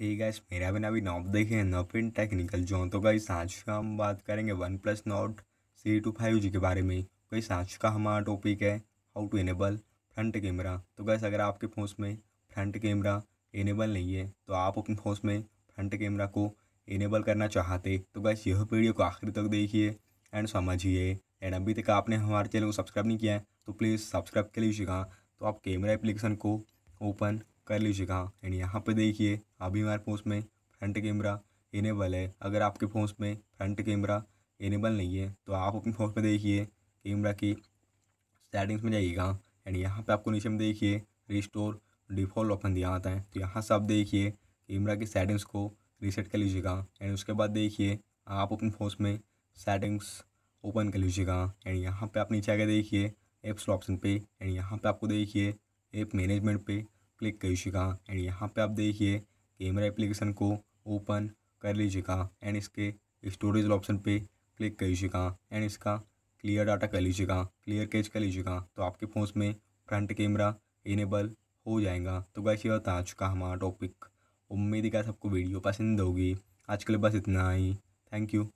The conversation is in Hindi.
ही गैस मेरा बिना अभी नॉप देखे नोपिन टेक्निकल जो तो गई आज का हम बात करेंगे OnePlus Nord C two five G के बारे में कई आज का हमारा टॉपिक है how to enable front camera तो गैस अगर आपके फ़ोन में फ्रंट कैमरा इनेबल नहीं है तो आप अपने फ़ोन में फ्रंट कैमरा को इनेबल करना चाहते तो गैस यह वीडियो को आखिर तक देखिए एंड समझिए एंड अभी तक आपने हमारे चैनल को सब्सक्राइब नहीं किया है तो प्लीज़ सब्सक्राइब कर लीजिएगा तो आप कैमरा एप्लीकेशन को ओपन कर लीजिएगा एंड यहाँ पे देखिए अभी हमारे फ़ोन में फ्रंट कैमरा इनेबल है अगर आपके फ़ोन में फ्रंट कैमरा इनेबल नहीं है तो आप अपने फ़ोन में देखिए कैमरा की सेटिंग्स में जाइएगा एंड यहाँ पे आपको नीचे में देखिए रिस्टोर डिफ़ॉल्ट ऑप्शन दिया आता है तो यहाँ से आप देखिए कैमरा की सेटिंग्स को रीसेट कर लीजिएगा एंड उसके बाद देखिए आप अपने फ़ोन में सेटिंग्स ओपन कर लीजिएगा एंड यहाँ पे आप नीचे आगे देखिए एप्स ऑप्शन पे एंड यहाँ पे आपको देखिए एप मैनेजमेंट पे क्लिक कीजिएगा एंड यहाँ पे आप देखिए कैमरा एप्लीकेशन को ओपन कर लीजिएगा एंड इसके स्टोरेज ऑप्शन पे क्लिक कीजिएगा एंड इसका क्लियर डाटा कर लीजिएगा क्लियर कैच कर लीजिएगा तो आपके फ़ोन में फ्रंट कैमरा इनेबल हो जाएगा तो वैसे ये बता चुका हमारा टॉपिक उम्मीद है कि सबको वीडियो पसंद होगी आज के लिए बस इतना ही थैंक यू